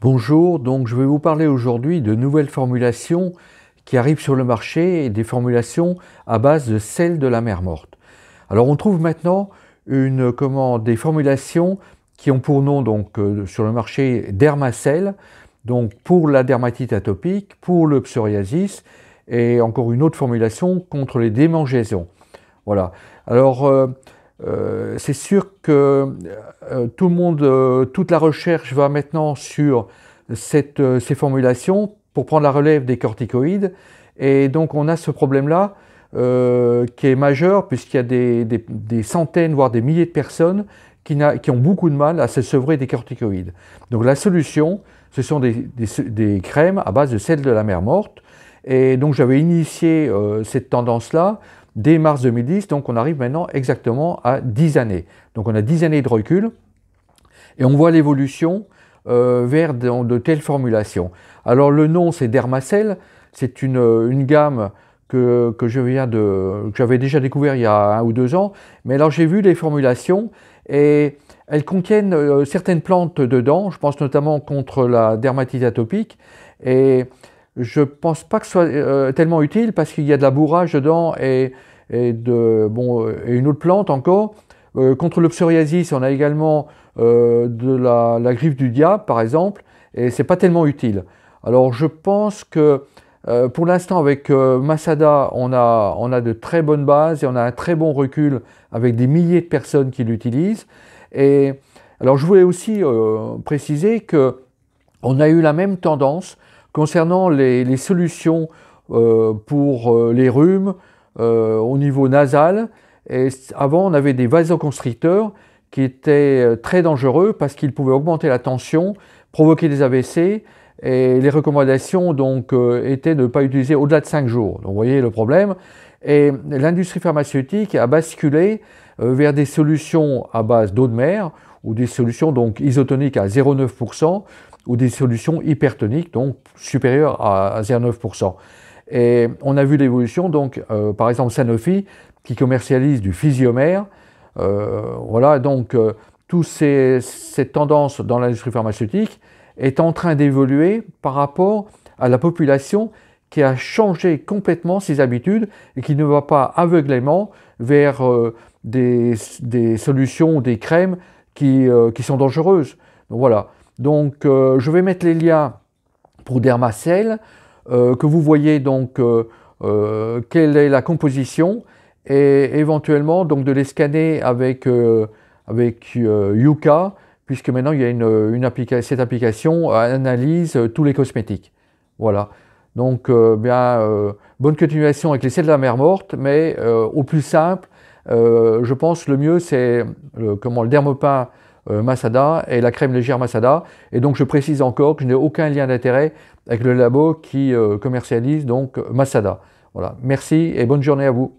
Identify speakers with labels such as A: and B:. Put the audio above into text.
A: Bonjour, donc je vais vous parler aujourd'hui de nouvelles formulations qui arrivent sur le marché et des formulations à base de sel de la mer morte. Alors on trouve maintenant une, comment, des formulations qui ont pour nom donc euh, sur le marché Dermacel, donc pour la dermatite atopique, pour le psoriasis et encore une autre formulation contre les démangeaisons. Voilà. Alors euh, euh, c'est sûr que euh, tout le monde, euh, toute la recherche va maintenant sur ces formulations pour prendre la relève des corticoïdes. Et donc on a ce problème-là qui est majeur puisqu'il y a des, centaines, voire des milliers de personnes qui, ont beaucoup de mal à se sevrer des corticoïdes. Donc la solution, ce sont des, des crèmes à base de sel de la mer morte. Et donc j'avais initié cette tendance-là dès mars 2010, donc on arrive maintenant exactement à 10 années. Donc on a 10 années de recul et on voit l'évolution euh, vers de, telles formulations. Alors le nom c'est Dermacel, c'est une, euh, gamme que, je viens de j'avais déjà découvert il y a un ou deux ans, mais alors j'ai vu les formulations et elles contiennent euh, certaines plantes dedans, je pense notamment contre la dermatite atopique et je ne pense pas que ce soit euh, tellement utile parce qu'il y a de la bourrage dedans et, et de, bon, euh, et une autre plante encore. Euh, contre le psoriasis, on a également de la, la, griffe du diable, par exemple, et ce n'est pas tellement utile. Alors je pense que pour l'instant, avec Masada, on a, on a de très bonnes bases et on a un très bon recul avec des milliers de personnes qui l'utilisent. Et alors je voulais aussi préciser que on a eu la même tendance Concernant les, solutions euh, pour euh, les rhumes euh, au niveau nasal, avant on avait des vasoconstricteurs qui étaient très dangereux parce qu'ils pouvaient augmenter la tension, provoquer des AVC, et les recommandations donc étaient de ne pas utiliser au-delà de 5 jours. Donc vous voyez le problème. Et l'industrie pharmaceutique a basculé vers des solutions à base d'eau de mer ou des solutions donc isotoniques à 0,9% ou des solutions hypertoniques, donc supérieures à 0,9%. Et on a vu l'évolution, donc euh, par exemple Sanofi, qui commercialise du physiomère, euh, voilà, donc euh, toute cette tendance tendances dans l'industrie pharmaceutique est en train d'évoluer par rapport à la population qui a changé complètement ses habitudes et qui ne va pas aveuglément vers des solutions ou des crèmes euh, qui, sont dangereuses. Donc voilà. Donc euh, je vais mettre les liens pour Dermacell, euh, que vous voyez donc quelle est la composition et éventuellement donc de les scanner avec, avec Yuka puisque maintenant il y a une, cette application analyse tous les cosmétiques. Voilà. Donc, bien, bonne continuation avec les de la mer morte, mais au plus simple, euh, je pense le mieux, c'est le, euh, comment le dermopain euh, Masada et la crème légère Masada. Et donc je précise encore que je n'ai aucun lien d'intérêt avec le labo qui commercialise donc Masada. Voilà. Merci et bonne journée à vous.